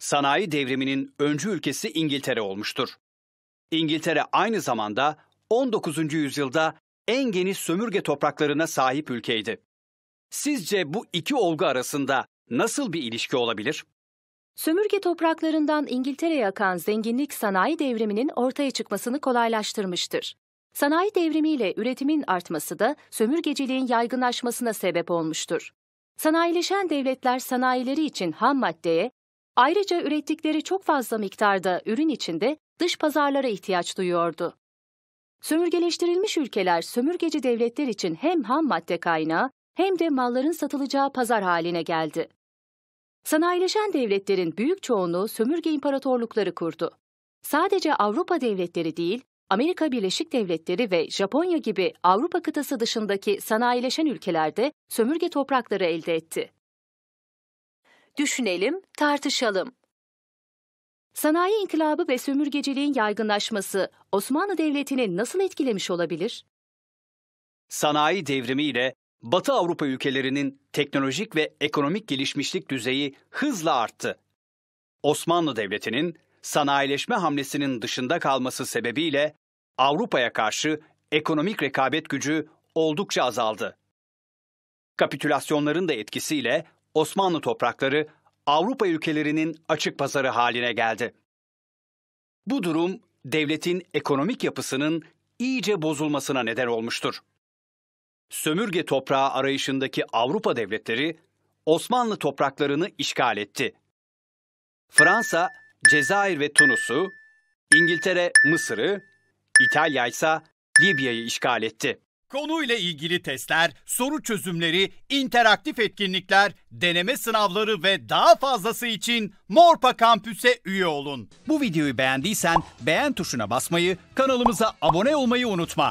sanayi devriminin öncü ülkesi İngiltere olmuştur. İngiltere aynı zamanda 19. yüzyılda en geniş sömürge topraklarına sahip ülkeydi. Sizce bu iki olgu arasında nasıl bir ilişki olabilir? Sömürge topraklarından İngiltere'ye akan zenginlik sanayi devriminin ortaya çıkmasını kolaylaştırmıştır. Sanayi devrimiyle üretimin artması da sömürgeciliğin yaygınlaşmasına sebep olmuştur. Sanayileşen devletler sanayileri için ham maddeye Ayrıca ürettikleri çok fazla miktarda ürün içinde dış pazarlara ihtiyaç duyuyordu. Sömürgeleştirilmiş ülkeler sömürgeci devletler için hem ham madde kaynağı hem de malların satılacağı pazar haline geldi. Sanayileşen devletlerin büyük çoğunluğu sömürge imparatorlukları kurdu. Sadece Avrupa devletleri değil, Amerika Birleşik Devletleri ve Japonya gibi Avrupa kıtası dışındaki sanayileşen ülkelerde sömürge toprakları elde etti düşünelim, tartışalım. Sanayi inkılabı ve sömürgeciliğin yaygınlaşması Osmanlı Devleti'ni nasıl etkilemiş olabilir? Sanayi devrimi ile Batı Avrupa ülkelerinin teknolojik ve ekonomik gelişmişlik düzeyi hızla arttı. Osmanlı Devleti'nin sanayileşme hamlesinin dışında kalması sebebiyle Avrupa'ya karşı ekonomik rekabet gücü oldukça azaldı. Kapitülasyonların da etkisiyle Osmanlı toprakları Avrupa ülkelerinin açık pazarı haline geldi. Bu durum devletin ekonomik yapısının iyice bozulmasına neden olmuştur. Sömürge toprağı arayışındaki Avrupa devletleri Osmanlı topraklarını işgal etti. Fransa Cezayir ve Tunus'u, İngiltere Mısır'ı, İtalya ise Libya'yı işgal etti. Konuyla ilgili testler, soru çözümleri, interaktif etkinlikler, deneme sınavları ve daha fazlası için Morpa Kampüs'e üye olun. Bu videoyu beğendiysen beğen tuşuna basmayı, kanalımıza abone olmayı unutma.